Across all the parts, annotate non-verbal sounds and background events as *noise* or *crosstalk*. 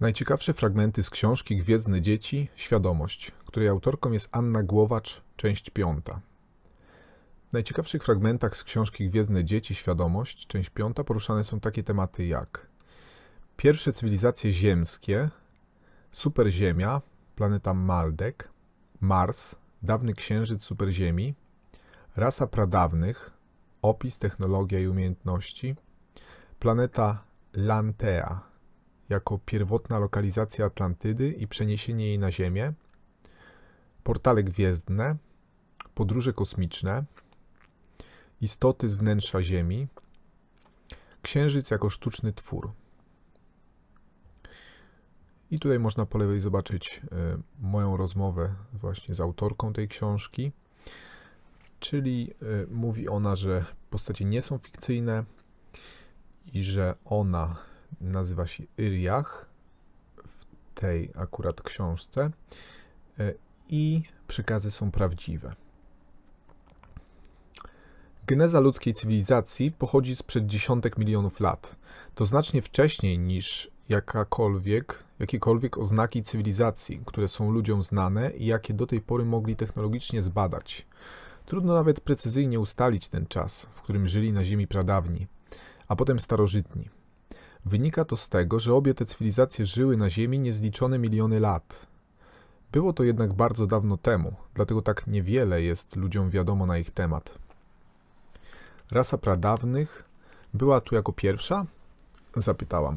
Najciekawsze fragmenty z książki Gwiezdne Dzieci Świadomość, której autorką jest Anna Głowacz, część piąta. W najciekawszych fragmentach z książki Gwiezdne Dzieci Świadomość, część piąta poruszane są takie tematy jak pierwsze cywilizacje ziemskie, superziemia, planeta Maldek, Mars, dawny księżyc superziemi, rasa pradawnych, opis, technologia i umiejętności, planeta Lantea jako pierwotna lokalizacja Atlantydy i przeniesienie jej na Ziemię, portale gwiezdne, podróże kosmiczne, istoty z wnętrza Ziemi, księżyc jako sztuczny twór. I tutaj można po lewej zobaczyć e, moją rozmowę właśnie z autorką tej książki. Czyli e, mówi ona, że postacie nie są fikcyjne i że ona nazywa się Iriach w tej akurat książce e, i przekazy są prawdziwe. Geneza ludzkiej cywilizacji pochodzi sprzed dziesiątek milionów lat. To znacznie wcześniej niż jakakolwiek, jakiekolwiek oznaki cywilizacji, które są ludziom znane i jakie do tej pory mogli technologicznie zbadać. Trudno nawet precyzyjnie ustalić ten czas, w którym żyli na Ziemi pradawni, a potem starożytni. Wynika to z tego, że obie te cywilizacje żyły na Ziemi niezliczone miliony lat. Było to jednak bardzo dawno temu, dlatego tak niewiele jest ludziom wiadomo na ich temat. Rasa pradawnych była tu jako pierwsza? Zapytałam.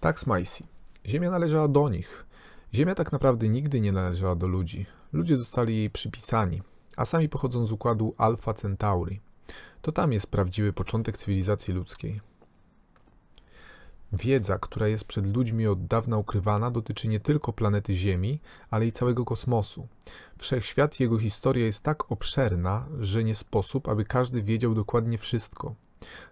Tak, Smajsi. Ziemia należała do nich. Ziemia tak naprawdę nigdy nie należała do ludzi. Ludzie zostali jej przypisani, a sami pochodzą z układu Alfa Centauri. To tam jest prawdziwy początek cywilizacji ludzkiej. Wiedza, która jest przed ludźmi od dawna ukrywana, dotyczy nie tylko planety Ziemi, ale i całego kosmosu. Wszechświat i jego historia jest tak obszerna, że nie sposób, aby każdy wiedział dokładnie wszystko.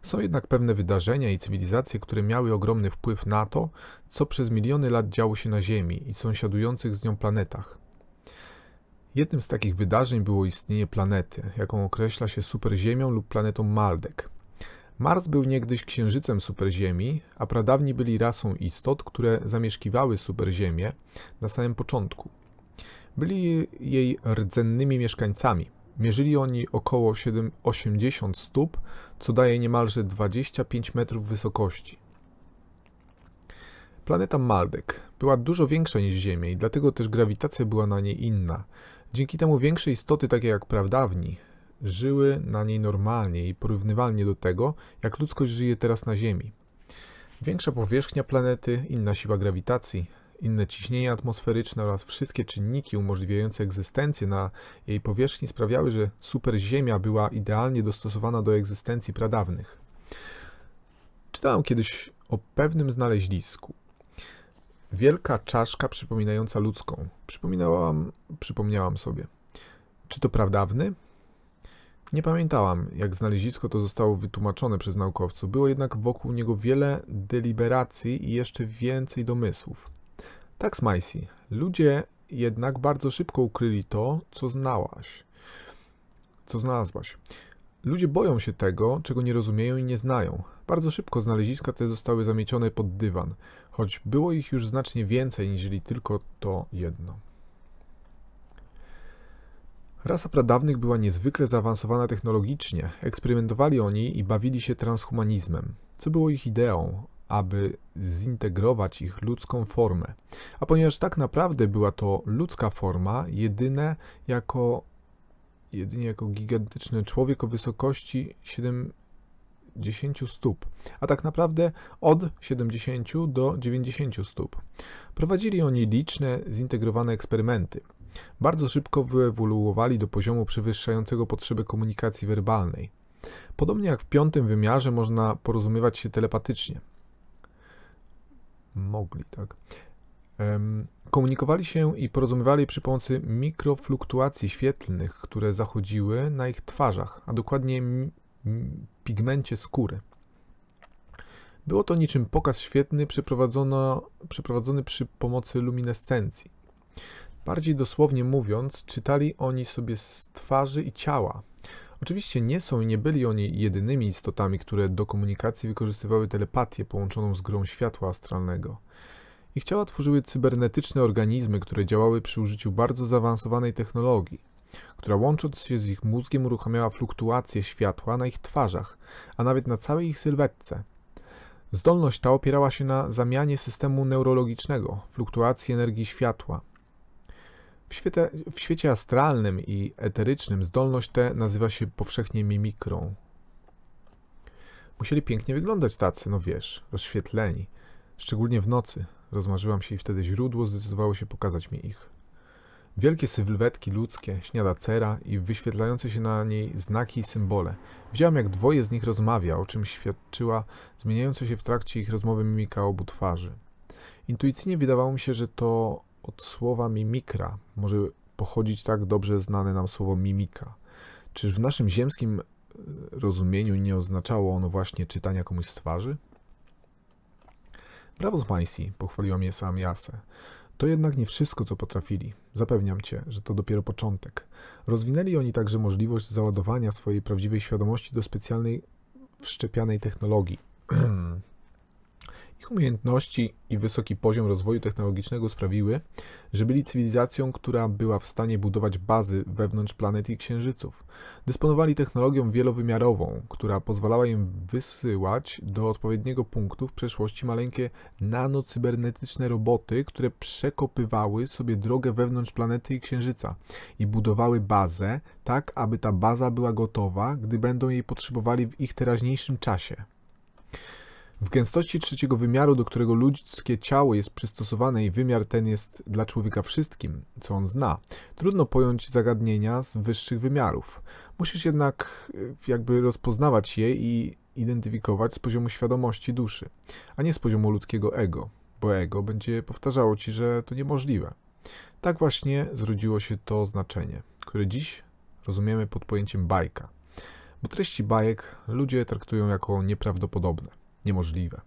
Są jednak pewne wydarzenia i cywilizacje, które miały ogromny wpływ na to, co przez miliony lat działo się na Ziemi i sąsiadujących z nią planetach. Jednym z takich wydarzeń było istnienie planety, jaką określa się superziemią lub planetą Maldek. Mars był niegdyś księżycem superziemi, a pradawni byli rasą istot, które zamieszkiwały superziemię na samym początku. Byli jej rdzennymi mieszkańcami. Mierzyli oni około 7, 80 stóp, co daje niemalże 25 metrów wysokości. Planeta Maldek była dużo większa niż Ziemia i dlatego też grawitacja była na niej inna. Dzięki temu większe istoty, takie jak prawdawni, żyły na niej normalnie i porównywalnie do tego, jak ludzkość żyje teraz na Ziemi. Większa powierzchnia planety, inna siła grawitacji, inne ciśnienie atmosferyczne oraz wszystkie czynniki umożliwiające egzystencję na jej powierzchni sprawiały, że superziemia była idealnie dostosowana do egzystencji pradawnych. Czytałem kiedyś o pewnym znaleźlisku. Wielka czaszka przypominająca ludzką. Przypominałam, przypomniałam sobie. Czy to prawdawny? Nie pamiętałam, jak znalezisko to zostało wytłumaczone przez naukowców, było jednak wokół niego wiele deliberacji i jeszcze więcej domysłów. Tak, Smicey, ludzie jednak bardzo szybko ukryli to, co znałaś, co znalazłaś. Ludzie boją się tego, czego nie rozumieją i nie znają. Bardzo szybko znaleziska te zostały zamiecione pod dywan, choć było ich już znacznie więcej niż tylko to jedno. Rasa pradawnych była niezwykle zaawansowana technologicznie, eksperymentowali oni i bawili się transhumanizmem, co było ich ideą, aby zintegrować ich ludzką formę. A ponieważ tak naprawdę była to ludzka forma, jedyne jako, jedynie jako gigantyczny człowiek o wysokości 70 stóp, a tak naprawdę od 70 do 90 stóp. Prowadzili oni liczne zintegrowane eksperymenty. Bardzo szybko wyewoluowali do poziomu przewyższającego potrzeby komunikacji werbalnej. Podobnie jak w piątym wymiarze można porozumiewać się telepatycznie. Mogli, tak. Komunikowali się i porozumiewali przy pomocy mikrofluktuacji świetlnych, które zachodziły na ich twarzach, a dokładnie pigmencie skóry. Było to niczym pokaz świetny przeprowadzony przy pomocy luminescencji. Bardziej dosłownie mówiąc, czytali oni sobie z twarzy i ciała. Oczywiście nie są i nie byli oni jedynymi istotami, które do komunikacji wykorzystywały telepatię połączoną z grą światła astralnego. Ich ciała tworzyły cybernetyczne organizmy, które działały przy użyciu bardzo zaawansowanej technologii, która łącząc się z ich mózgiem uruchamiała fluktuacje światła na ich twarzach, a nawet na całej ich sylwetce. Zdolność ta opierała się na zamianie systemu neurologicznego, fluktuacji energii światła, w świecie, w świecie astralnym i eterycznym zdolność tę nazywa się powszechnie mimikrą. Musieli pięknie wyglądać tacy, no wiesz, rozświetleni. Szczególnie w nocy. Rozmarzyłam się i wtedy źródło zdecydowało się pokazać mi ich. Wielkie sylwetki ludzkie, śniada cera i wyświetlające się na niej znaki i symbole. Widziałam, jak dwoje z nich rozmawia, o czym świadczyła zmieniająca się w trakcie ich rozmowy mimika obu twarzy. Intuicyjnie wydawało mi się, że to od słowa mimikra może pochodzić tak dobrze znane nam słowo mimika. Czyż w naszym ziemskim e, rozumieniu nie oznaczało ono właśnie czytania komuś z twarzy? Brawo z Państwa, pochwaliła mnie sam Jase. To jednak nie wszystko, co potrafili. Zapewniam cię, że to dopiero początek. Rozwinęli oni także możliwość załadowania swojej prawdziwej świadomości do specjalnej wszczepianej technologii. *clears throat* Ich umiejętności i wysoki poziom rozwoju technologicznego sprawiły, że byli cywilizacją, która była w stanie budować bazy wewnątrz planet i księżyców. Dysponowali technologią wielowymiarową, która pozwalała im wysyłać do odpowiedniego punktu w przeszłości maleńkie nanocybernetyczne roboty, które przekopywały sobie drogę wewnątrz planety i księżyca i budowały bazę tak, aby ta baza była gotowa, gdy będą jej potrzebowali w ich teraźniejszym czasie. W gęstości trzeciego wymiaru, do którego ludzkie ciało jest przystosowane i wymiar ten jest dla człowieka wszystkim, co on zna, trudno pojąć zagadnienia z wyższych wymiarów. Musisz jednak y, jakby rozpoznawać je i identyfikować z poziomu świadomości duszy, a nie z poziomu ludzkiego ego, bo ego będzie powtarzało ci, że to niemożliwe. Tak właśnie zrodziło się to znaczenie, które dziś rozumiemy pod pojęciem bajka, bo treści bajek ludzie traktują jako nieprawdopodobne niemożliwe.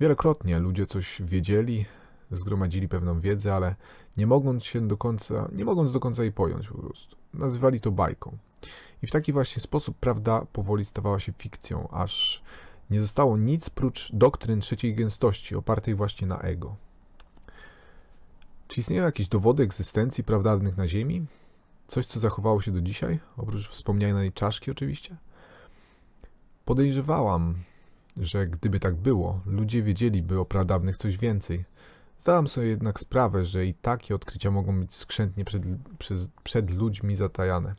Wielokrotnie ludzie coś wiedzieli, zgromadzili pewną wiedzę, ale nie mogąc się do końca, nie mogąc do końca jej pojąć po prostu. Nazywali to bajką. I w taki właśnie sposób prawda powoli stawała się fikcją, aż nie zostało nic prócz doktryn trzeciej gęstości, opartej właśnie na ego. Czy istnieją jakieś dowody egzystencji prawdawnych na Ziemi? Coś, co zachowało się do dzisiaj, oprócz wspomnianej czaszki oczywiście? Podejrzewałam, że gdyby tak było, ludzie wiedzieliby o pradawnych coś więcej. Zdałam sobie jednak sprawę, że i takie odkrycia mogą być skrzętnie przed, przez, przed ludźmi zatajane.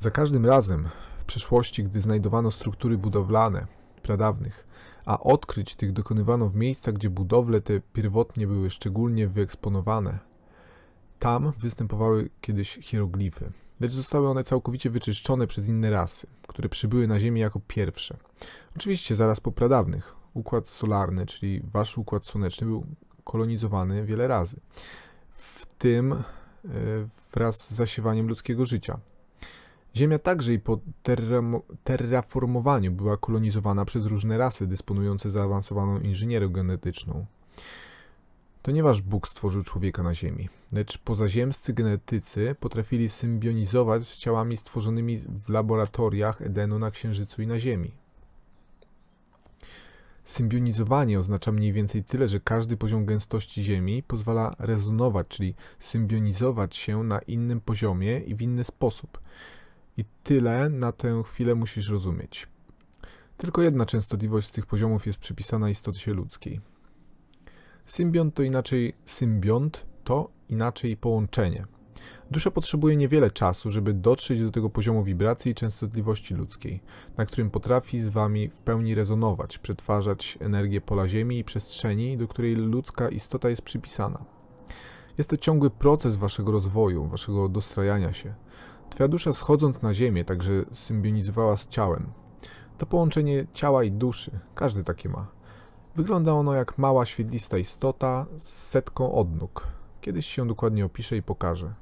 Za każdym razem w przeszłości, gdy znajdowano struktury budowlane, pradawnych, a odkryć tych dokonywano w miejscach, gdzie budowle te pierwotnie były szczególnie wyeksponowane, tam występowały kiedyś hieroglify, lecz zostały one całkowicie wyczyszczone przez inne rasy, które przybyły na Ziemię jako pierwsze. Oczywiście zaraz po pradawnych. Układ solarny, czyli wasz układ słoneczny, był kolonizowany wiele razy, w tym e, wraz z zasiewaniem ludzkiego życia. Ziemia także i po terraformowaniu była kolonizowana przez różne rasy dysponujące zaawansowaną inżynierią genetyczną. To nie, Ponieważ Bóg stworzył człowieka na ziemi, lecz pozaziemscy genetycy potrafili symbionizować z ciałami stworzonymi w laboratoriach Edenu na Księżycu i na Ziemi. Symbionizowanie oznacza mniej więcej tyle, że każdy poziom gęstości Ziemi pozwala rezonować, czyli symbionizować się na innym poziomie i w inny sposób. I tyle na tę chwilę musisz rozumieć. Tylko jedna częstotliwość z tych poziomów jest przypisana istocie ludzkiej. Symbiont to inaczej symbiont to inaczej połączenie. Dusza potrzebuje niewiele czasu, żeby dotrzeć do tego poziomu wibracji i częstotliwości ludzkiej, na którym potrafi z wami w pełni rezonować, przetwarzać energię pola Ziemi i przestrzeni, do której ludzka istota jest przypisana. Jest to ciągły proces waszego rozwoju, waszego dostrajania się. Twoja dusza schodząc na Ziemię także symbionizowała z ciałem. To połączenie ciała i duszy, każdy takie ma Wygląda ono jak mała świetlista istota z setką odnóg. Kiedyś się dokładnie opiszę i pokażę.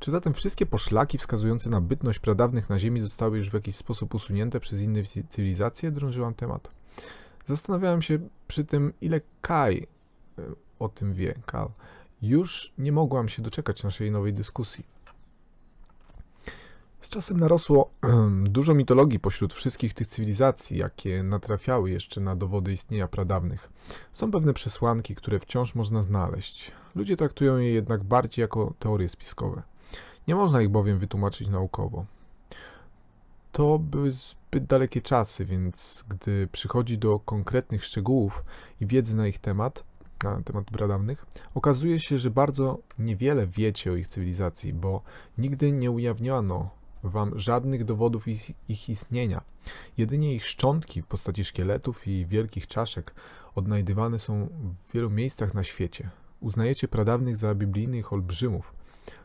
Czy zatem wszystkie poszlaki wskazujące na bytność pradawnych na Ziemi zostały już w jakiś sposób usunięte przez inne cywilizacje? Drążyłam temat. Zastanawiałem się przy tym, ile Kai e, o tym wie, Kal. Już nie mogłam się doczekać naszej nowej dyskusji. Z czasem narosło *clears throat* dużo mitologii pośród wszystkich tych cywilizacji, jakie natrafiały jeszcze na dowody istnienia pradawnych. Są pewne przesłanki, które wciąż można znaleźć. Ludzie traktują je jednak bardziej jako teorie spiskowe. Nie można ich bowiem wytłumaczyć naukowo. To były zbyt dalekie czasy, więc gdy przychodzi do konkretnych szczegółów i wiedzy na ich temat, na temat pradawnych, okazuje się, że bardzo niewiele wiecie o ich cywilizacji, bo nigdy nie ujawniono wam żadnych dowodów ich, istnienia. Jedynie ich szczątki w postaci szkieletów i wielkich czaszek odnajdywane są w wielu miejscach na świecie. Uznajecie pradawnych za biblijnych olbrzymów.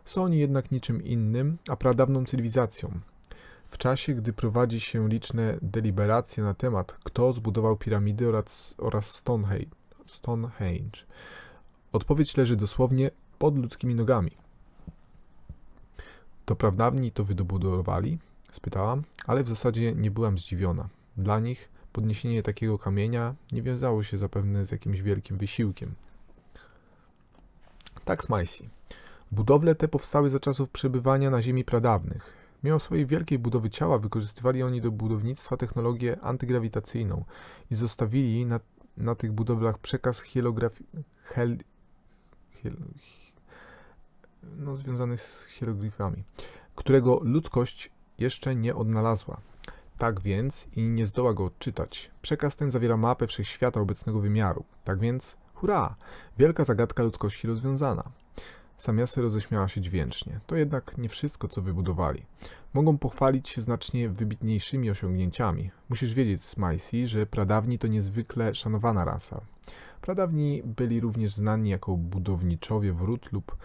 Są oni jednak niczym innym, a pradawną cywilizacją. W czasie, gdy prowadzi się liczne deliberacje na temat, kto zbudował piramidy oraz, oraz Stonehenge, Stonehenge, odpowiedź leży dosłownie pod ludzkimi nogami. To prawdawni to wydobudowali? spytałam, ale w zasadzie nie byłam zdziwiona. Dla nich podniesienie takiego kamienia nie wiązało się zapewne z jakimś wielkim wysiłkiem. Tak Smajsi. Budowle te powstały za czasów przebywania na ziemi pradawnych. Mimo swojej wielkiej budowy ciała wykorzystywali oni do budownictwa technologię antygrawitacyjną i zostawili na, na tych budowlach przekaz hielografi... Hel no, związany z hieroglifami, którego ludzkość jeszcze nie odnalazła. Tak więc i nie zdoła go odczytać. Przekaz ten zawiera mapę wszechświata obecnego wymiaru. Tak więc, hurra! Wielka zagadka ludzkości rozwiązana. Samiasy roześmiała się dźwięcznie. To jednak nie wszystko, co wybudowali. Mogą pochwalić się znacznie wybitniejszymi osiągnięciami. Musisz wiedzieć, Smicey, że pradawni to niezwykle szanowana rasa. Pradawni byli również znani jako budowniczowie wrót lub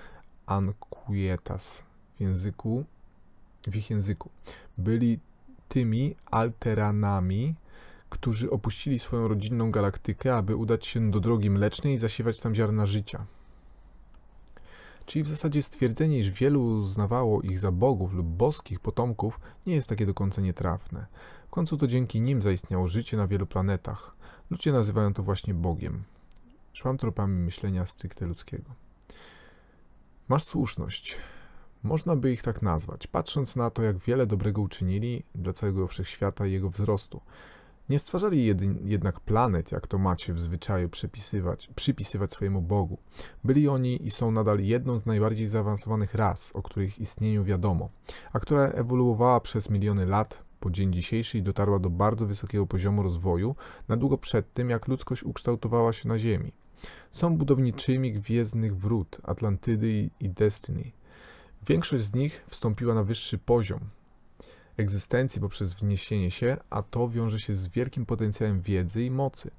anquietas w języku, w ich języku. Byli tymi alteranami, którzy opuścili swoją rodzinną galaktykę, aby udać się do drogi mlecznej i zasiewać tam ziarna życia. Czyli w zasadzie stwierdzenie, iż wielu uznawało ich za bogów lub boskich potomków, nie jest takie do końca nietrafne. W końcu to dzięki nim zaistniało życie na wielu planetach. Ludzie nazywają to właśnie Bogiem. Szłam tropami myślenia stricte ludzkiego. Masz słuszność. Można by ich tak nazwać, patrząc na to, jak wiele dobrego uczynili dla całego wszechświata i jego wzrostu. Nie stwarzali jedyn, jednak planet, jak to macie w zwyczaju przypisywać, przypisywać swojemu Bogu. Byli oni i są nadal jedną z najbardziej zaawansowanych ras, o których istnieniu wiadomo, a która ewoluowała przez miliony lat po dzień dzisiejszy i dotarła do bardzo wysokiego poziomu rozwoju na długo przed tym, jak ludzkość ukształtowała się na Ziemi. Są budowniczymi Gwiezdnych Wrót, Atlantydy i Destiny. Większość z nich wstąpiła na wyższy poziom egzystencji poprzez wniesienie się, a to wiąże się z wielkim potencjałem wiedzy i mocy.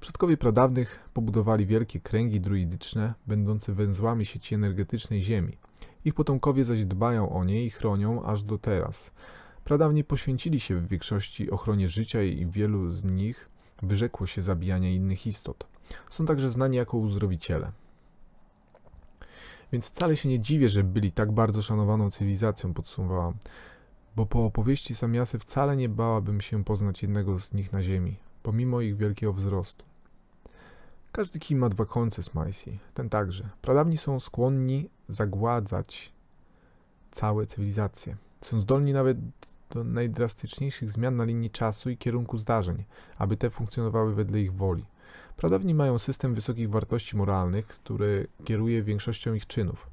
Przodkowie pradawnych pobudowali wielkie kręgi druidyczne, będące węzłami sieci energetycznej Ziemi. Ich potomkowie zaś dbają o nie i chronią aż do teraz. Pradawni poświęcili się w większości ochronie życia i wielu z nich wyrzekło się zabijania innych istot. Są także znani jako uzdrowiciele. Więc wcale się nie dziwię, że byli tak bardzo szanowaną cywilizacją, podsumowałam, bo po opowieści Samiasy wcale nie bałabym się poznać jednego z nich na ziemi, pomimo ich wielkiego wzrostu. Każdy kij ma dwa końce, Smajsi. Ten także. Pradawni są skłonni zagładzać całe cywilizacje. Są zdolni nawet do najdrastyczniejszych zmian na linii czasu i kierunku zdarzeń, aby te funkcjonowały wedle ich woli. Pradawni mają system wysokich wartości moralnych, który kieruje większością ich czynów.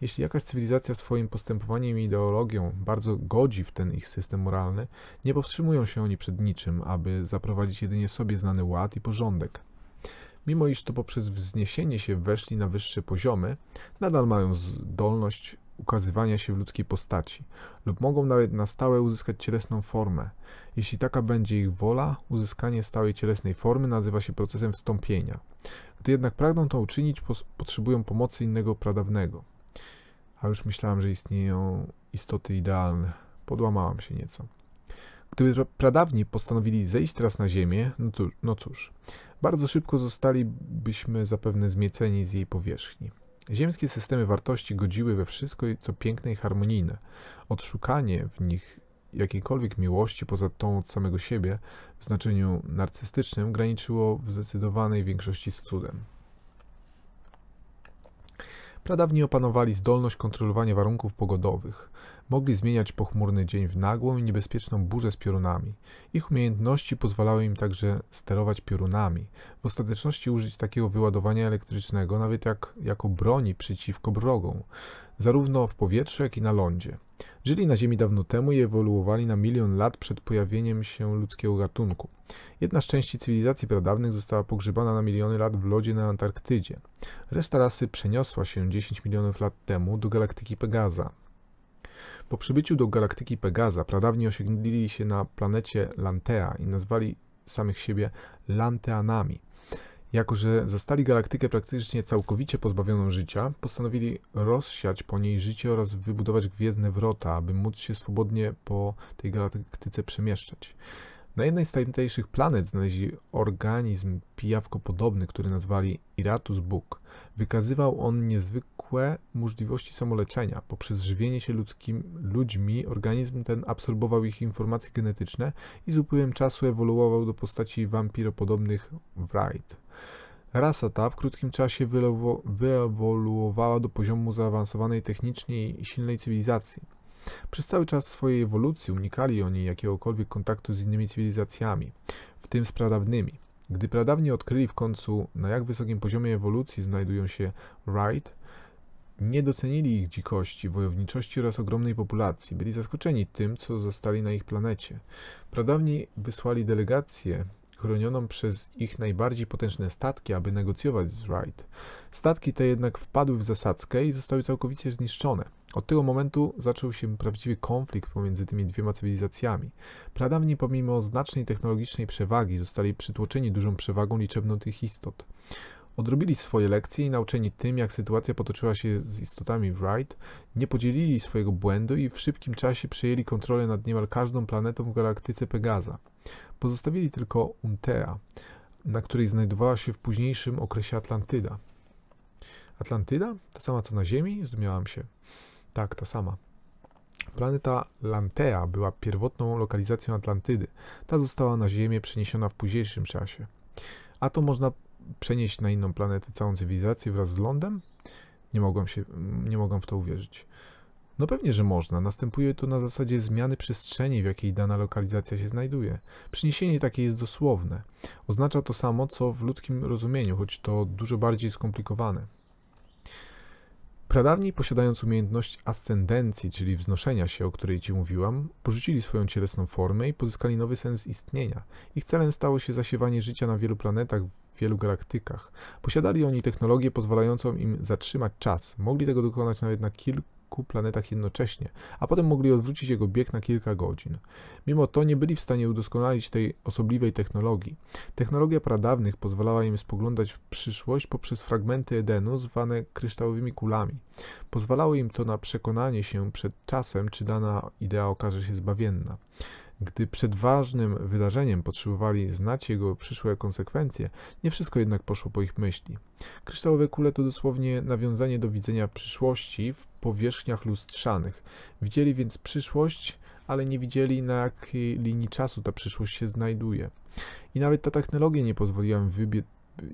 Jeśli jakaś cywilizacja swoim postępowaniem i ideologią bardzo godzi w ten ich system moralny, nie powstrzymują się oni przed niczym, aby zaprowadzić jedynie sobie znany ład i porządek. Mimo iż to poprzez wzniesienie się weszli na wyższe poziomy, nadal mają zdolność ukazywania się w ludzkiej postaci, lub mogą nawet na stałe uzyskać cielesną formę. Jeśli taka będzie ich wola, uzyskanie stałej cielesnej formy nazywa się procesem wstąpienia. Gdy jednak pragną to uczynić, potrzebują pomocy innego pradawnego. A już myślałem, że istnieją istoty idealne. Podłamałam się nieco. Gdyby pradawni postanowili zejść teraz na ziemię, no, tu, no cóż, bardzo szybko zostalibyśmy zapewne zmieceni z jej powierzchni. Ziemskie systemy wartości godziły we wszystko, co piękne i harmonijne. Odszukanie w nich jakiejkolwiek miłości poza tą od samego siebie w znaczeniu narcystycznym graniczyło w zdecydowanej większości z cudem. Pradawni opanowali zdolność kontrolowania warunków pogodowych. Mogli zmieniać pochmurny dzień w nagłą i niebezpieczną burzę z piorunami. Ich umiejętności pozwalały im także sterować piorunami. W ostateczności użyć takiego wyładowania elektrycznego nawet jak, jako broni przeciwko wrogom, zarówno w powietrzu, jak i na lądzie. Żyli na Ziemi dawno temu i ewoluowali na milion lat przed pojawieniem się ludzkiego gatunku. Jedna z części cywilizacji pradawnych została pogrzebana na miliony lat w lodzie na Antarktydzie. Reszta rasy przeniosła się 10 milionów lat temu do galaktyki Pegaza, po przybyciu do galaktyki Pegaza pradawni osiągnęli się na planecie Lantea i nazwali samych siebie Lanteanami. Jako, że zastali galaktykę praktycznie całkowicie pozbawioną życia, postanowili rozsiać po niej życie oraz wybudować gwiezdne wrota, aby móc się swobodnie po tej galaktyce przemieszczać. Na jednej z tamtejszych planet znaleźli organizm pijawkopodobny, który nazwali Iratus Bóg. Wykazywał on niezwykłe niezwykłe możliwości samoleczenia. Poprzez żywienie się ludzkim, ludźmi organizm ten absorbował ich informacje genetyczne i z upływem czasu ewoluował do postaci wampiropodobnych Wright. Rasa ta w krótkim czasie wyewoluowała do poziomu zaawansowanej technicznie i silnej cywilizacji. Przez cały czas swojej ewolucji unikali oni jakiegokolwiek kontaktu z innymi cywilizacjami, w tym z pradawnymi. Gdy pradawni odkryli w końcu, na jak wysokim poziomie ewolucji znajdują się Wright, nie docenili ich dzikości, wojowniczości oraz ogromnej populacji. Byli zaskoczeni tym, co zostali na ich planecie. Pradawni wysłali delegację chronioną przez ich najbardziej potężne statki, aby negocjować z Wright. Statki te jednak wpadły w zasadzkę i zostały całkowicie zniszczone. Od tego momentu zaczął się prawdziwy konflikt pomiędzy tymi dwiema cywilizacjami. Pradawni pomimo znacznej technologicznej przewagi zostali przytłoczeni dużą przewagą liczebną tych istot. Odrobili swoje lekcje i nauczeni tym, jak sytuacja potoczyła się z istotami Wright, nie podzielili swojego błędu i w szybkim czasie przejęli kontrolę nad niemal każdą planetą w galaktyce Pegaza. Pozostawili tylko Untea, na której znajdowała się w późniejszym okresie Atlantyda. Atlantyda? Ta sama co na Ziemi? Zdumiałam się. Tak, ta sama. Planeta Lantea była pierwotną lokalizacją Atlantydy. Ta została na Ziemię przeniesiona w późniejszym czasie. A to można przenieść na inną planetę całą cywilizację wraz z lądem? Nie mogłem, się, nie mogłem w to uwierzyć. No pewnie, że można. Następuje to na zasadzie zmiany przestrzeni, w jakiej dana lokalizacja się znajduje. Przyniesienie takie jest dosłowne. Oznacza to samo, co w ludzkim rozumieniu, choć to dużo bardziej skomplikowane. Pradawni, posiadając umiejętność ascendencji, czyli wznoszenia się, o której Ci mówiłam, porzucili swoją cielesną formę i pozyskali nowy sens istnienia. Ich celem stało się zasiewanie życia na wielu planetach, w wielu galaktykach. Posiadali oni technologię pozwalającą im zatrzymać czas. Mogli tego dokonać nawet na kilku kilku planetach jednocześnie, a potem mogli odwrócić jego bieg na kilka godzin. Mimo to nie byli w stanie udoskonalić tej osobliwej technologii. Technologia pradawnych pozwalała im spoglądać w przyszłość poprzez fragmenty Edenu zwane kryształowymi kulami. Pozwalało im to na przekonanie się przed czasem, czy dana idea okaże się zbawienna. Gdy przed ważnym wydarzeniem potrzebowali znać jego przyszłe konsekwencje, nie wszystko jednak poszło po ich myśli. Kryształowe kule to dosłownie nawiązanie do widzenia przyszłości w powierzchniach lustrzanych. Widzieli więc przyszłość, ale nie widzieli na jakiej linii czasu ta przyszłość się znajduje. I nawet ta technologia nie pozwoliła im, wybie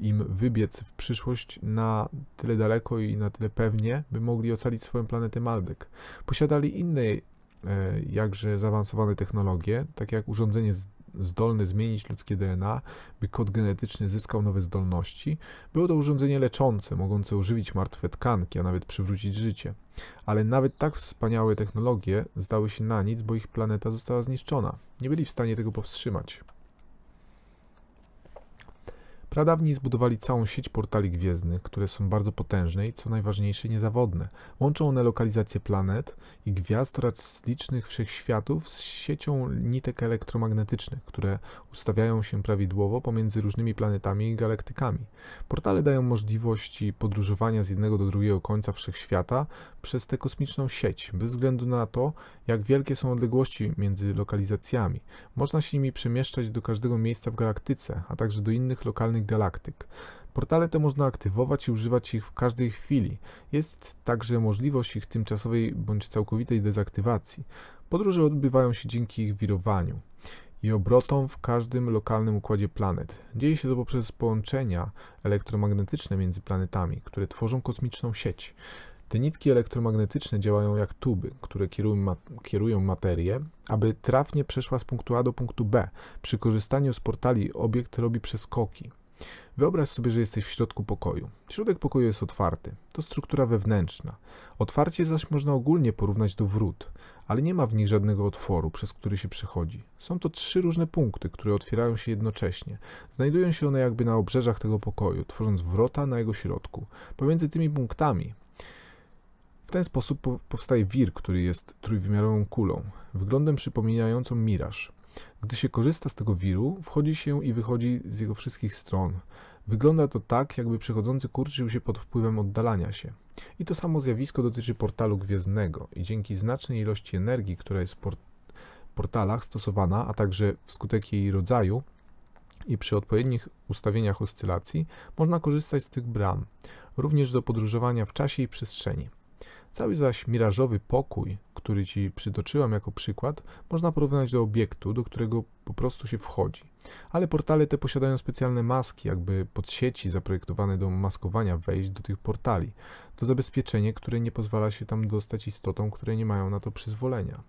im wybiec w przyszłość na tyle daleko i na tyle pewnie, by mogli ocalić swoją planetę Maldek. Posiadali inne e, jakże zaawansowane technologie, takie jak urządzenie z zdolny zmienić ludzkie DNA, by kod genetyczny zyskał nowe zdolności, było to urządzenie leczące, mogące ożywić martwe tkanki, a nawet przywrócić życie. Ale nawet tak wspaniałe technologie zdały się na nic, bo ich planeta została zniszczona. Nie byli w stanie tego powstrzymać. Pradawni zbudowali całą sieć portali gwiezdnych, które są bardzo potężne i co najważniejsze niezawodne. Łączą one lokalizacje planet i gwiazd oraz licznych wszechświatów z siecią nitek elektromagnetycznych, które ustawiają się prawidłowo pomiędzy różnymi planetami i galaktykami. Portale dają możliwości podróżowania z jednego do drugiego końca wszechświata przez tę kosmiczną sieć, bez względu na to, jak wielkie są odległości między lokalizacjami. Można się nimi przemieszczać do każdego miejsca w galaktyce, a także do innych lokalnych innych galaktyk. Portale te można aktywować i używać ich w każdej chwili. Jest także możliwość ich tymczasowej bądź całkowitej dezaktywacji. Podróże odbywają się dzięki ich wirowaniu i obrotom w każdym lokalnym układzie planet. Dzieje się to poprzez połączenia elektromagnetyczne między planetami, które tworzą kosmiczną sieć. Te nitki elektromagnetyczne działają jak tuby, które kierują, kierują materię, aby trafnie przeszła z punktu A do punktu B. Przy korzystaniu z portali obiekt robi przeskoki. Wyobraź sobie, że jesteś w środku pokoju. Środek pokoju jest otwarty. To struktura wewnętrzna. Otwarcie zaś można ogólnie porównać do wrót, ale nie ma w nich żadnego otworu, przez który się przechodzi. Są to trzy różne punkty, które otwierają się jednocześnie. Znajdują się one jakby na obrzeżach tego pokoju, tworząc wrota na jego środku. Pomiędzy tymi punktami w ten sposób powstaje wir, który jest trójwymiarową kulą, wyglądem przypominającą miraż. Gdy się korzysta z tego wiru, wchodzi się i wychodzi z jego wszystkich stron. Wygląda to tak, jakby przechodzący kurczył się pod wpływem oddalania się. I to samo zjawisko dotyczy portalu gwiezdnego i dzięki znacznej ilości energii, która jest w portalach stosowana, a także wskutek jej rodzaju i przy odpowiednich ustawieniach oscylacji, można korzystać z tych bram, również do podróżowania w czasie i przestrzeni. Cały zaś mirażowy pokój, który Ci przytoczyłam jako przykład, można porównać do obiektu, do którego po prostu się wchodzi. Ale portale te posiadają specjalne maski, jakby pod sieci zaprojektowane do maskowania wejść do tych portali. To zabezpieczenie, które nie pozwala się tam dostać istotom, które nie mają na to przyzwolenia.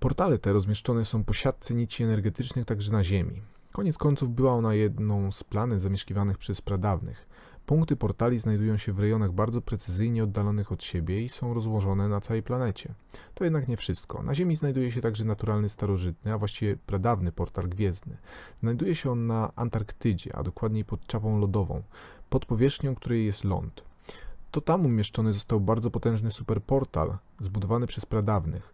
Portale te rozmieszczone są po siatce nici energetycznych także na Ziemi. Koniec końców była ona jedną z planet zamieszkiwanych przez pradawnych. Punkty portali znajdują się w rejonach bardzo precyzyjnie oddalonych od siebie i są rozłożone na całej planecie. To jednak nie wszystko. Na Ziemi znajduje się także naturalny starożytny, a właściwie pradawny portal gwiezdny. Znajduje się on na Antarktydzie, a dokładniej pod czapą lodową, pod powierzchnią której jest ląd. To tam umieszczony został bardzo potężny superportal, zbudowany przez pradawnych.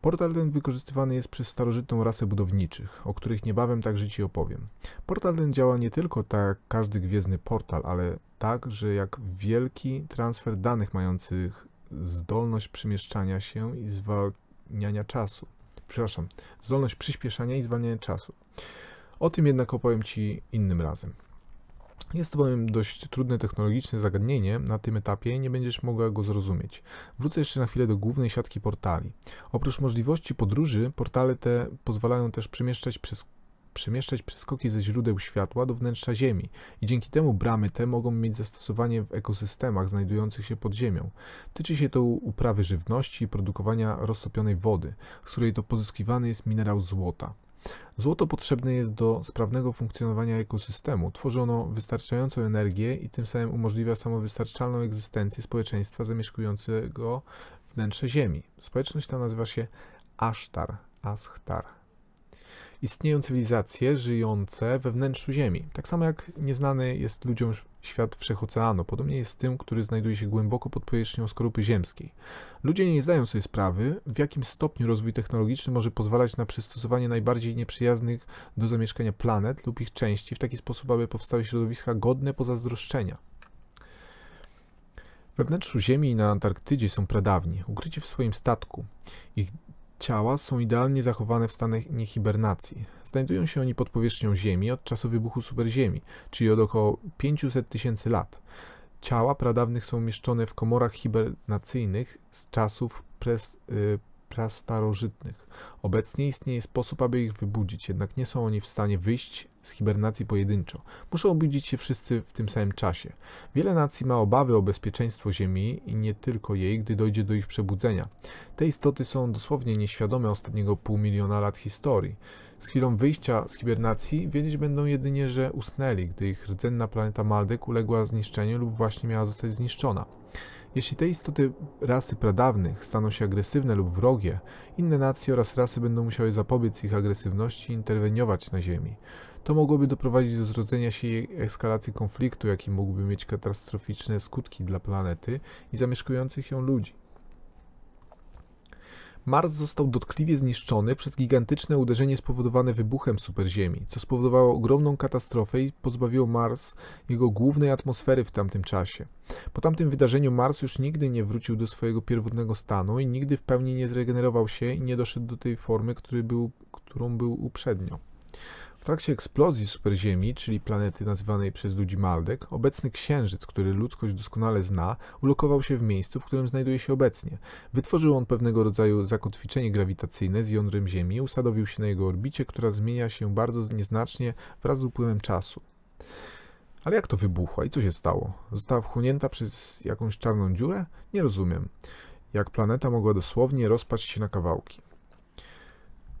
Portal ten wykorzystywany jest przez starożytną rasę budowniczych, o których niebawem także Ci opowiem. Portal ten działa nie tylko tak jak każdy gwiezdny portal, ale tak, że jak wielki transfer danych mających zdolność przemieszczania się i zwalniania czasu. Przepraszam, zdolność przyspieszania i zwalniania czasu. O tym jednak opowiem Ci innym razem. Jest to bowiem dość trudne technologiczne zagadnienie, na tym etapie nie będziesz mogła go zrozumieć. Wrócę jeszcze na chwilę do głównej siatki portali. Oprócz możliwości podróży, portale te pozwalają też przemieszczać przez przemieszczać przeskoki ze źródeł światła do wnętrza Ziemi i dzięki temu bramy te mogą mieć zastosowanie w ekosystemach znajdujących się pod ziemią. Tyczy się to uprawy żywności i produkowania roztopionej wody, z której to pozyskiwany jest minerał złota. Złoto potrzebne jest do sprawnego funkcjonowania ekosystemu. Tworzy ono wystarczającą energię i tym samym umożliwia samowystarczalną egzystencję społeczeństwa zamieszkującego wnętrze Ziemi. Społeczność ta nazywa się Asztar, Aschtar istnieją cywilizacje żyjące we wnętrzu Ziemi. Tak samo jak nieznany jest ludziom świat wszechoceanu, podobnie jest tym, który znajduje się głęboko pod powierzchnią skorupy ziemskiej. Ludzie nie zdają sobie sprawy, w jakim stopniu rozwój technologiczny może pozwalać na przystosowanie najbardziej nieprzyjaznych do zamieszkania planet lub ich części w taki sposób, aby powstały środowiska godne pozazdroszczenia. We wnętrzu Ziemi i na Antarktydzie są pradawni, ukryci w swoim statku. Ich ciała są idealnie zachowane w stanie hibernacji. Znajdują się oni pod powierzchnią Ziemi od czasu wybuchu superziemi, czyli od około 500 tysięcy lat. Ciała pradawnych są umieszczone w komorach hibernacyjnych z czasów pres, y, prastarożytnych. Obecnie istnieje sposób, aby ich wybudzić, jednak nie są oni w stanie wyjść z hibernacji pojedynczo. Muszą obudzić się wszyscy w tym samym czasie. Wiele nacji ma obawy o bezpieczeństwo Ziemi i nie tylko jej, gdy dojdzie do ich przebudzenia. Te istoty są dosłownie nieświadome ostatniego pół miliona lat historii. Z chwilą wyjścia z hibernacji wiedzieć będą jedynie, że usnęli, gdy ich rdzenna planeta Maldek uległa zniszczeniu lub właśnie miała zostać zniszczona. Jeśli te istoty rasy pradawnych staną się agresywne lub wrogie, inne nacje oraz rasy będą musiały zapobiec ich agresywności i interweniować na Ziemi. To mogłoby doprowadzić do zrodzenia się jej eskalacji konfliktu, jaki mógłby mieć katastroficzne skutki dla planety i zamieszkujących ją ludzi. Mars został dotkliwie zniszczony przez gigantyczne uderzenie spowodowane wybuchem superziemi, co spowodowało ogromną katastrofę i pozbawiło Mars jego głównej atmosfery w tamtym czasie. Po tamtym wydarzeniu Mars już nigdy nie wrócił do swojego pierwotnego stanu i nigdy w pełni nie zregenerował się i nie doszedł do tej formy, który był, którą był uprzednio trakcie eksplozji superziemi, czyli planety nazywanej przez ludzi Maldek, obecny księżyc, który ludzkość doskonale zna, ulokował się w miejscu, w którym znajduje się obecnie. Wytworzył on pewnego rodzaju zakotwiczenie grawitacyjne z jądrem Ziemi, usadowił się na jego orbicie, która zmienia się bardzo nieznacznie wraz z upływem czasu. Ale jak to wybuchła i co się stało? Została wchłonięta przez jakąś czarną dziurę? Nie rozumiem. Jak planeta mogła dosłownie rozpaść się na kawałki.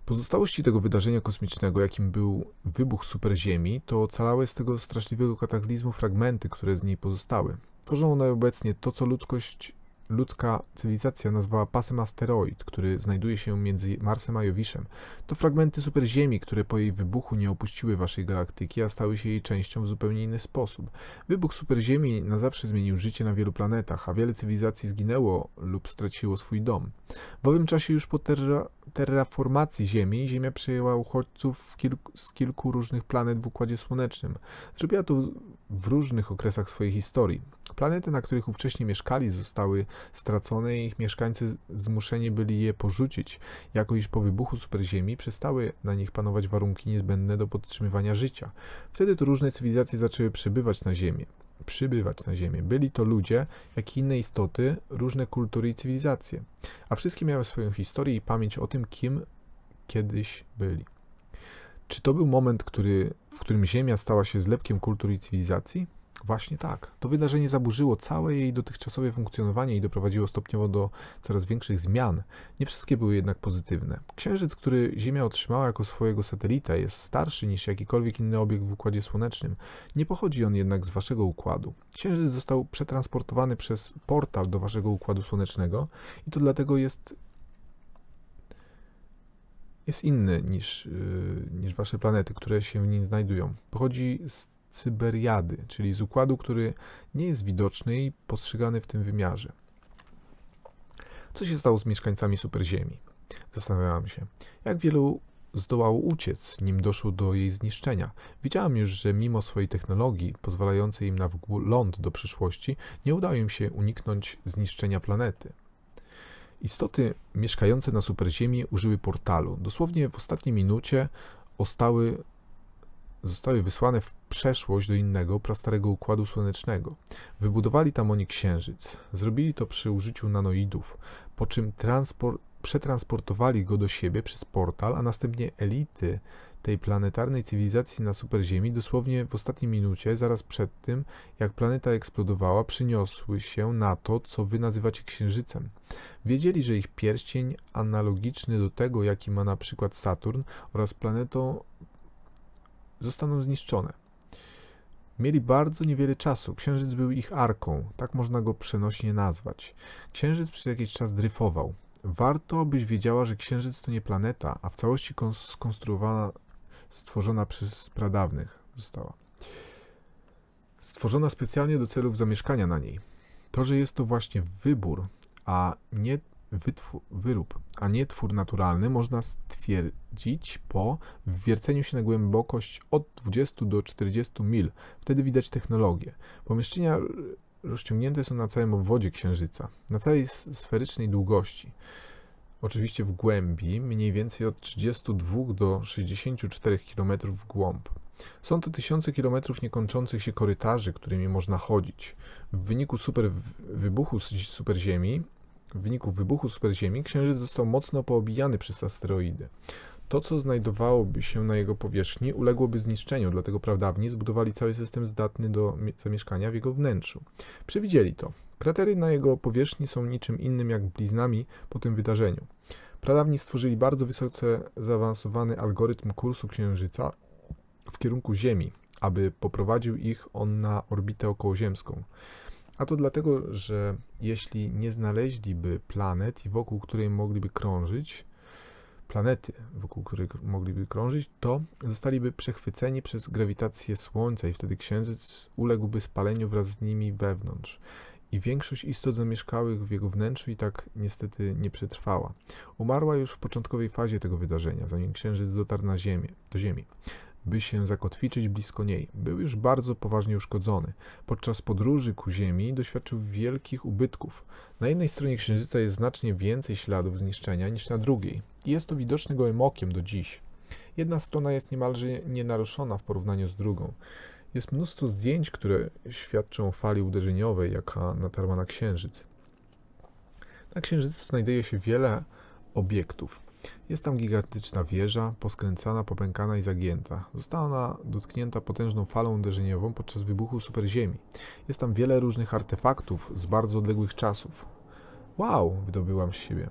Pozostałości tego wydarzenia kosmicznego, jakim był wybuch superziemi, to ocalały z tego straszliwego kataklizmu fragmenty, które z niej pozostały. Tworzą one obecnie to, co ludzkość, ludzka cywilizacja nazwała pasem asteroid, który znajduje się między Marsem a Jowiszem. To fragmenty superziemi, które po jej wybuchu nie opuściły waszej galaktyki, a stały się jej częścią w zupełnie inny sposób. Wybuch superziemi na zawsze zmienił życie na wielu planetach, a wiele cywilizacji zginęło lub straciło swój dom. W owym czasie już po terra terraformacji Ziemi Ziemia przyjęła uchodźców kilku, z kilku różnych planet w Układzie Słonecznym. Zrobiła to w różnych okresach swojej historii. Planety, na których ówcześnie mieszkali, zostały stracone i ich mieszkańcy zmuszeni byli je porzucić, jako iż po wybuchu superziemi przestały na nich panować warunki niezbędne do podtrzymywania życia. Wtedy to różne cywilizacje zaczęły przybywać na Ziemię przybywać na Ziemię. Byli to ludzie, jak i inne istoty, różne kultury i cywilizacje, a wszystkie miały swoją historię i pamięć o tym, kim kiedyś byli. Czy to był moment, który, w którym Ziemia stała się zlepkiem kultur i cywilizacji? Właśnie tak. To wydarzenie zaburzyło całe jej dotychczasowe funkcjonowanie i doprowadziło stopniowo do coraz większych zmian. Nie wszystkie były jednak pozytywne. Księżyc, który Ziemia otrzymała jako swojego satelita, jest starszy niż jakikolwiek inny obiekt w Układzie Słonecznym. Nie pochodzi on jednak z Waszego Układu. Księżyc został przetransportowany przez portal do Waszego Układu Słonecznego i to dlatego jest jest inny niż, yy, niż wasze planety, które się w nim znajdują. Pochodzi z cyberiady, czyli z układu, który nie jest widoczny i postrzegany w tym wymiarze. Co się stało z mieszkańcami superziemi? Zastanawiałam się, jak wielu zdołało uciec, nim doszło do jej zniszczenia. Widziałam już, że mimo swojej technologii, pozwalającej im na wgląd do przyszłości, nie udało im się uniknąć zniszczenia planety. Istoty mieszkające na superziemi użyły portalu. Dosłownie w ostatniej minucie ostały zostały wysłane w przeszłość do innego, prastarego Układu Słonecznego. Wybudowali tam oni księżyc. Zrobili to przy użyciu nanoidów, po czym przetransportowali go do siebie przez portal, a następnie elity tej planetarnej cywilizacji na superziemi dosłownie w ostatniej minucie, zaraz przed tym, jak planeta eksplodowała, przyniosły się na to, co wy nazywacie księżycem. Wiedzieli, że ich pierścień, analogiczny do tego, jaki ma na przykład Saturn oraz planetą, zostaną zniszczone. Mieli bardzo niewiele czasu. Księżyc był ich arką, tak można go przenośnie nazwać. Księżyc przez jakiś czas dryfował. Warto, byś wiedziała, że Księżyc to nie planeta, a w całości skonstruowana, stworzona przez pradawnych została. Stworzona specjalnie do celów zamieszkania na niej. To, że jest to właśnie wybór, a nie wytwór, wyrób, a nie twór naturalny, można stwierdzić po wwierceniu się na głębokość od 20 do 40 mil. Wtedy widać technologię. Pomieszczenia rozciągnięte są na całym obwodzie Księżyca, na całej sferycznej długości. Oczywiście w głębi mniej więcej od 32 do 64 km w głąb. Są to tysiące kilometrów niekończących się korytarzy, którymi można chodzić. W wyniku super wybuchu superziemi w wyniku wybuchu superziemi Księżyc został mocno poobijany przez asteroidy. To, co znajdowałoby się na jego powierzchni, uległoby zniszczeniu, dlatego prawdawni zbudowali cały system zdatny do zamieszkania w jego wnętrzu. Przewidzieli to. Kratery na jego powierzchni są niczym innym jak bliznami po tym wydarzeniu. Pradawni stworzyli bardzo wysoce zaawansowany algorytm kursu Księżyca w kierunku Ziemi, aby poprowadził ich on na orbitę okołoziemską. A to dlatego, że jeśli nie znaleźliby planet i wokół której mogliby krążyć, planety, wokół której mogliby krążyć, to zostaliby przechwyceni przez grawitację Słońca i wtedy Księżyc uległby spaleniu wraz z nimi wewnątrz. I większość istot zamieszkałych w jego wnętrzu i tak niestety nie przetrwała. Umarła już w początkowej fazie tego wydarzenia, zanim Księżyc dotarł na Ziemię, do Ziemi by się zakotwiczyć blisko niej. Był już bardzo poważnie uszkodzony. Podczas podróży ku Ziemi doświadczył wielkich ubytków. Na jednej stronie Księżyca jest znacznie więcej śladów zniszczenia niż na drugiej. I jest to widoczne gołym okiem do dziś. Jedna strona jest niemalże nienaruszona w porównaniu z drugą. Jest mnóstwo zdjęć, które świadczą o fali uderzeniowej, jaka natarła na Księżyc. Na Księżycu znajduje się wiele obiektów. Jest tam gigantyczna wieża, poskręcana, popękana i zagięta. Została ona dotknięta potężną falą uderzeniową podczas wybuchu superziemi. Jest tam wiele różnych artefaktów z bardzo odległych czasów. Wow, wydobyłam z siebie.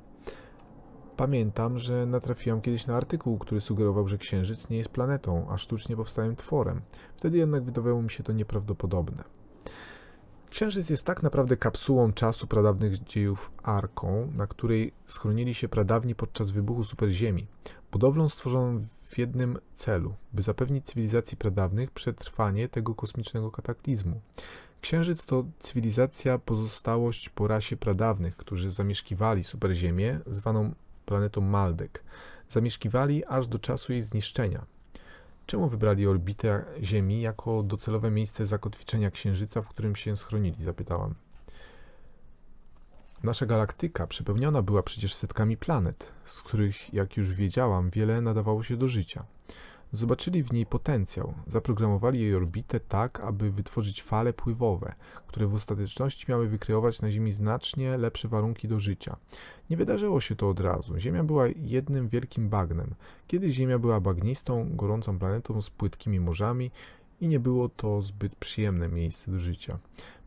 Pamiętam, że natrafiłam kiedyś na artykuł, który sugerował, że Księżyc nie jest planetą, a sztucznie powstałym tworem. Wtedy jednak wydawało mi się to nieprawdopodobne. Księżyc jest tak naprawdę kapsułą czasu pradawnych dziejów arką, na której schronili się pradawni podczas wybuchu superziemi, budowlą stworzoną w jednym celu, by zapewnić cywilizacji pradawnych przetrwanie tego kosmicznego kataklizmu. Księżyc to cywilizacja pozostałość po rasie pradawnych, którzy zamieszkiwali superziemię, zwaną planetą Maldek. Zamieszkiwali aż do czasu jej zniszczenia. Czemu wybrali orbitę Ziemi jako docelowe miejsce zakotwiczenia Księżyca, w którym się schronili? Zapytałam. Nasza galaktyka przepełniona była przecież setkami planet, z których, jak już wiedziałam, wiele nadawało się do życia. Zobaczyli w niej potencjał, zaprogramowali jej orbitę tak, aby wytworzyć fale pływowe, które w ostateczności miały wykreować na Ziemi znacznie lepsze warunki do życia. Nie wydarzyło się to od razu. Ziemia była jednym wielkim bagnem. Kiedyś Ziemia była bagnistą, gorącą planetą z płytkimi morzami i nie było to zbyt przyjemne miejsce do życia.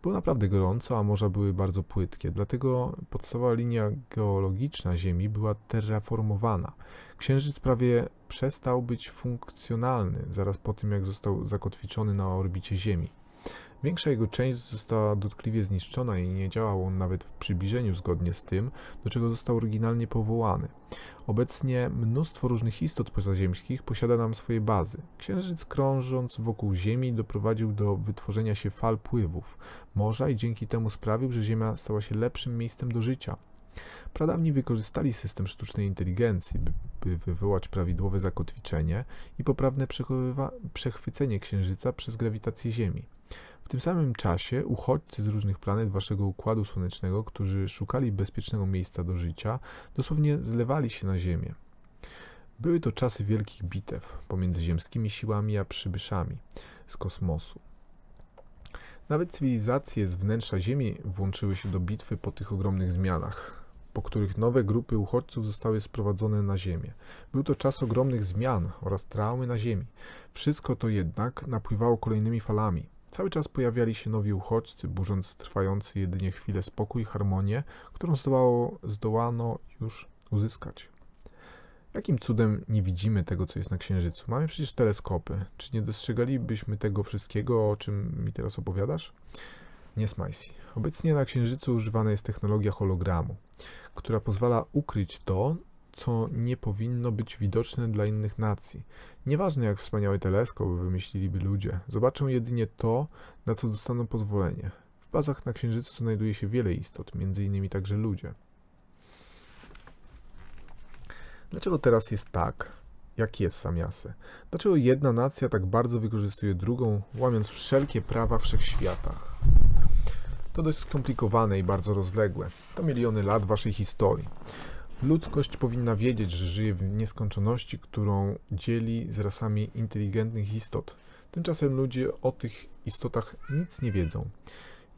Było naprawdę gorąco, a morza były bardzo płytkie, dlatego podstawowa linia geologiczna Ziemi była terraformowana. Księżyc prawie przestał być funkcjonalny zaraz po tym, jak został zakotwiczony na orbicie Ziemi. Większa jego część została dotkliwie zniszczona i nie działał on nawet w przybliżeniu zgodnie z tym, do czego został oryginalnie powołany. Obecnie mnóstwo różnych istot pozaziemskich posiada nam swoje bazy. Księżyc krążąc wokół Ziemi doprowadził do wytworzenia się fal pływów morza i dzięki temu sprawił, że Ziemia stała się lepszym miejscem do życia. Pradawni wykorzystali system sztucznej inteligencji, by wywołać prawidłowe zakotwiczenie i poprawne przechwycenie Księżyca przez grawitację Ziemi. W tym samym czasie uchodźcy z różnych planet waszego układu słonecznego, którzy szukali bezpiecznego miejsca do życia, dosłownie zlewali się na Ziemię. Były to czasy wielkich bitew pomiędzy ziemskimi siłami a przybyszami z kosmosu. Nawet cywilizacje z wnętrza Ziemi włączyły się do bitwy po tych ogromnych zmianach, po których nowe grupy uchodźców zostały sprowadzone na Ziemię. Był to czas ogromnych zmian oraz traumy na Ziemi. Wszystko to jednak napływało kolejnymi falami. Cały czas pojawiali się nowi uchodźcy, burząc trwający jedynie chwilę spokój i harmonię, którą zdołało, zdołano już uzyskać. Jakim cudem nie widzimy tego, co jest na Księżycu? Mamy przecież teleskopy. Czy nie dostrzegalibyśmy tego wszystkiego, o czym mi teraz opowiadasz? Nie smajsi. Obecnie na Księżycu używana jest technologia hologramu, która pozwala ukryć to, co nie powinno być widoczne dla innych nacji. Nieważne jak wspaniały teleskop wymyśliliby ludzie, zobaczą jedynie to, na co dostaną pozwolenie. W bazach na Księżycu znajduje się wiele istot, m.in. także ludzie. Dlaczego teraz jest tak, jak jest Samiasy? Dlaczego jedna nacja tak bardzo wykorzystuje drugą, łamiąc wszelkie prawa wszechświata? To dość skomplikowane i bardzo rozległe. To miliony lat waszej historii. Ludzkość powinna wiedzieć, że żyje w nieskończoności, którą dzieli z rasami inteligentnych istot. Tymczasem ludzie o tych istotach nic nie wiedzą.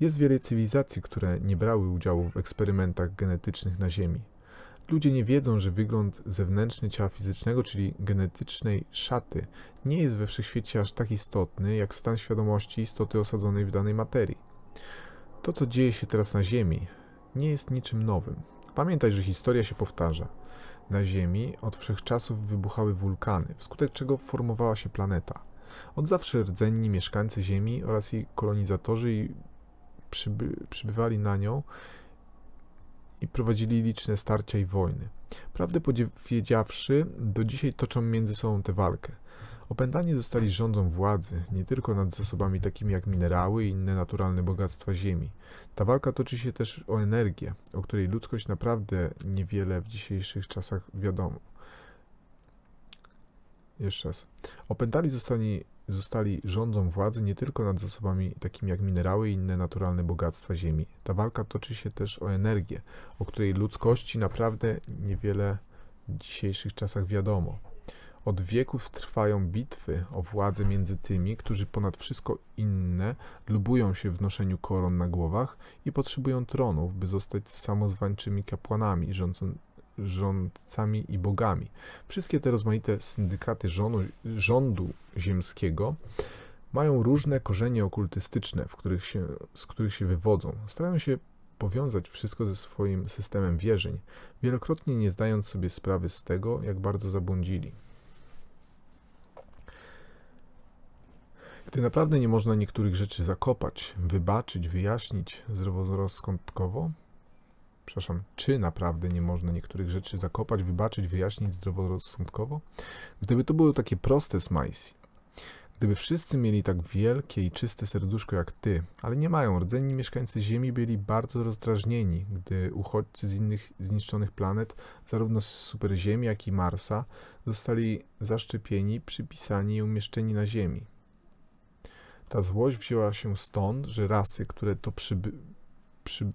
Jest wiele cywilizacji, które nie brały udziału w eksperymentach genetycznych na Ziemi. Ludzie nie wiedzą, że wygląd zewnętrzny ciała fizycznego, czyli genetycznej szaty, nie jest we wszechświecie aż tak istotny, jak stan świadomości istoty osadzonej w danej materii. To, co dzieje się teraz na Ziemi, nie jest niczym nowym. Pamiętaj, że historia się powtarza. Na Ziemi od wszechczasów wybuchały wulkany, wskutek czego formowała się planeta. Od zawsze rdzenni mieszkańcy Ziemi oraz jej kolonizatorzy przyby przybywali na nią i prowadzili liczne starcia i wojny. Prawdę powiedziawszy, do dzisiaj toczą między sobą tę walkę. Opętani zostali rządzą władzy, nie tylko nad zasobami takimi jak minerały i inne naturalne bogactwa ziemi. Ta walka toczy się też o energię, o której ludzkość naprawdę niewiele w dzisiejszych czasach wiadomo. Jeszcze raz. Opętani zostali, zostali rządzą władzy nie tylko nad zasobami takimi jak minerały i inne naturalne bogactwa ziemi. Ta walka toczy się też o energię, o której ludzkości naprawdę niewiele w dzisiejszych czasach wiadomo. Od wieków trwają bitwy o władzę między tymi, którzy ponad wszystko inne lubują się w noszeniu koron na głowach i potrzebują tronów, by zostać samozwańczymi kapłanami, rządzą, rządcami i bogami. Wszystkie te rozmaite syndykaty żonu, rządu ziemskiego mają różne korzenie okultystyczne, których się, z których się wywodzą. Starają się powiązać wszystko ze swoim systemem wierzeń, wielokrotnie nie zdając sobie sprawy z tego, jak bardzo zabłądzili. Gdy naprawdę nie można niektórych rzeczy zakopać, wybaczyć, wyjaśnić zdroworozsądkowo, przepraszam, czy naprawdę nie można niektórych rzeczy zakopać, wybaczyć, wyjaśnić zdroworozsądkowo? Gdyby to było takie proste smajsi, gdyby wszyscy mieli tak wielkie i czyste serduszko jak ty, ale nie mają, rdzenni mieszkańcy Ziemi byli bardzo rozdrażnieni, gdy uchodźcy z innych zniszczonych planet, zarówno z Super Ziemi, jak i Marsa, zostali zaszczepieni, przypisani i umieszczeni na Ziemi. Ta złość wzięła się stąd, że rasy, które to przyby, przy,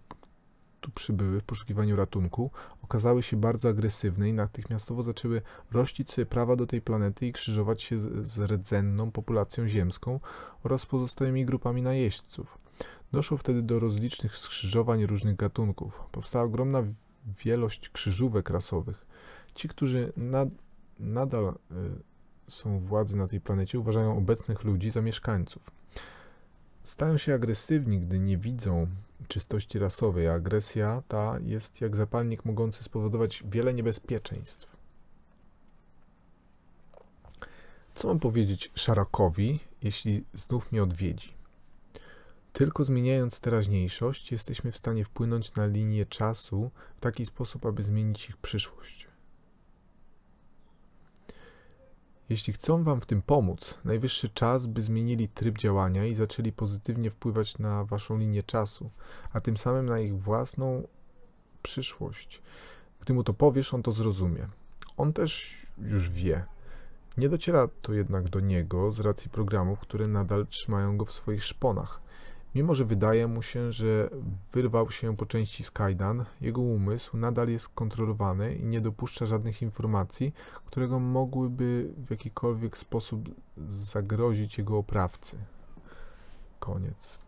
tu przybyły w poszukiwaniu ratunku, okazały się bardzo agresywne i natychmiastowo zaczęły rościć sobie prawa do tej planety i krzyżować się z, z rdzenną populacją ziemską oraz pozostałymi grupami najeźdźców. Doszło wtedy do rozlicznych skrzyżowań różnych gatunków. Powstała ogromna wielość krzyżówek rasowych. Ci, którzy nad, nadal y, są władzy na tej planecie, uważają obecnych ludzi za mieszkańców. Stają się agresywni, gdy nie widzą czystości rasowej, a agresja ta jest jak zapalnik mogący spowodować wiele niebezpieczeństw. Co mam powiedzieć Szarakowi, jeśli znów mnie odwiedzi? Tylko zmieniając teraźniejszość, jesteśmy w stanie wpłynąć na linię czasu w taki sposób, aby zmienić ich przyszłość. Jeśli chcą Wam w tym pomóc, najwyższy czas, by zmienili tryb działania i zaczęli pozytywnie wpływać na Waszą linię czasu, a tym samym na ich własną przyszłość. Gdy mu to powiesz, on to zrozumie. On też już wie. Nie dociera to jednak do niego z racji programów, które nadal trzymają go w swoich szponach. Mimo, że wydaje mu się, że wyrwał się po części z kajdan, jego umysł nadal jest kontrolowany i nie dopuszcza żadnych informacji, które mogłyby w jakikolwiek sposób zagrozić jego oprawcy. Koniec.